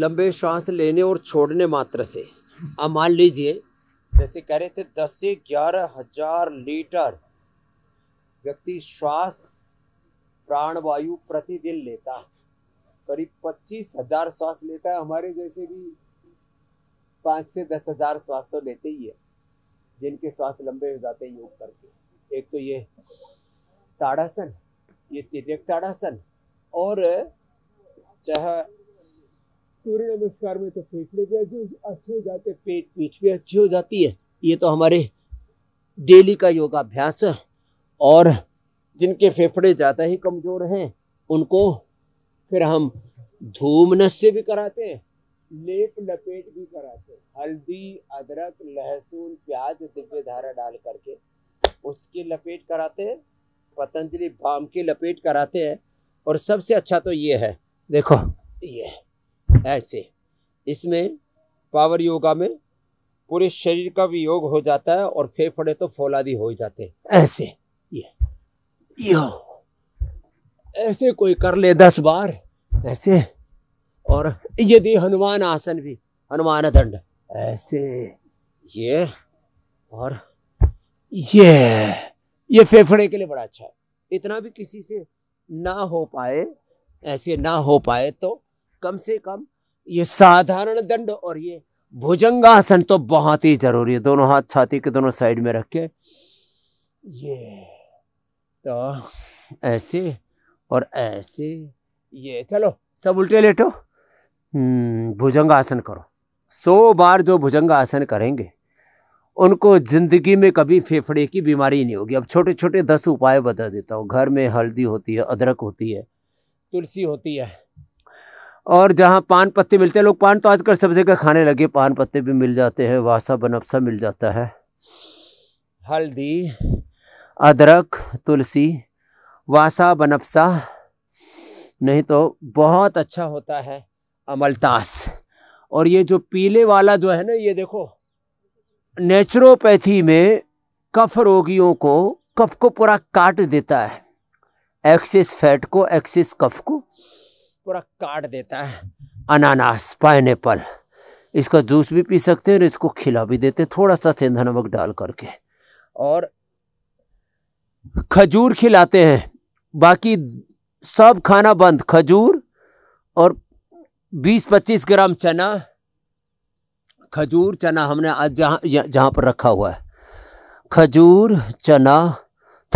लंबे श्वास लेने और छोड़ने मात्र से अब मान लीजिए जैसे कह रहे थे दस से ग्यारह हजार लीटर व्यक्ति श्वास प्राणवायु प्रतिदिन लेता है करीब पच्चीस हजार श्वास लेता है हमारे जैसे भी पाँच से दस हजार श्वास तो लेते ही है जिनके श्वास लंबे हो जाते हैं योग करके एक तो ये ताड़ासन ये तिरक ताड़ासन और चाहे सूर्य नमस्कार में तो फेफड़े भी अच्छे हो जाते पेट पीठ भी अच्छी हो जाती है ये तो हमारे डेली का योगाभ्यास है और जिनके फेफड़े ज़्यादा ही कमज़ोर हैं उनको फिर हम धूम से भी कराते हैं लेप लपेट भी कराते हैं हल्दी अदरक लहसुन प्याज दिव्य धारा डाल करके उसकी लपेट कराते हैं पतंजलि बाम की लपेट कराते हैं और सबसे अच्छा तो ये है देखो ये ऐसे इसमें पावर योगा में पूरे शरीर का भी योग हो जाता है और फेफड़े तो फौलादी हो जाते हैं ऐसे ये यो ऐसे कोई कर ले दस बार ऐसे और यदि हनुमान आसन भी हनुमान दंड ऐसे ये और ये ये फेफड़े के लिए बड़ा अच्छा है इतना भी किसी से ना हो पाए ऐसे ना हो पाए तो कम से कम ये साधारण दंड और ये भुजंगासन तो बहुत ही जरूरी है दोनों हाथ छाती के दोनों साइड में रख के ये तो ऐसे और ऐसे ये चलो सब उल्टे लेटो हम्म, भुजंग आसन करो सौ बार जो भुजंग आसन करेंगे उनको ज़िंदगी में कभी फेफड़े की बीमारी नहीं होगी अब छोटे छोटे दस उपाय बता देता हूँ घर में हल्दी होती है अदरक होती है तुलसी होती है और जहाँ पान पत्ते मिलते हैं लोग पान तो आजकल सब जगह खाने लगे पान पत्ते भी मिल जाते हैं वासा बनपसा मिल जाता है हल्दी अदरक तुलसी वासा बनपसा नहीं तो बहुत अच्छा होता है अमलतास और ये जो पीले वाला जो है ना ये देखो नेचुरोपैथी में कफ रोगियों को कफ को पूरा काट देता है एक्सिस फैट को एक्सिस कफ को पूरा काट देता है अनानास पाइनएप्पल इसका जूस भी पी सकते हैं और इसको खिला भी देते हैं थोड़ा सा सेंधा नमक डाल करके और खजूर खिलाते हैं बाकी सब खाना बंद खजूर और 20-25 ग्राम चना खजूर चना हमने आज जहाँ जहाँ पर रखा हुआ है खजूर चना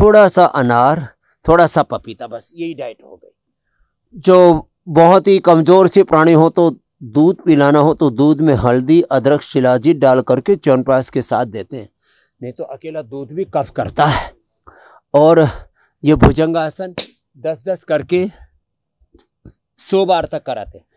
थोड़ा सा अनार थोड़ा सा पपीता बस यही डाइट हो गई जो बहुत ही कमज़ोर से प्राणी हो तो दूध पिलाना हो तो दूध में हल्दी अदरक शिलाजीत डाल करके च्यवनप्राश के साथ देते हैं नहीं तो अकेला दूध भी कफ करता है और ये भुजंगासन दस दस करके सौ बार तक कराते हैं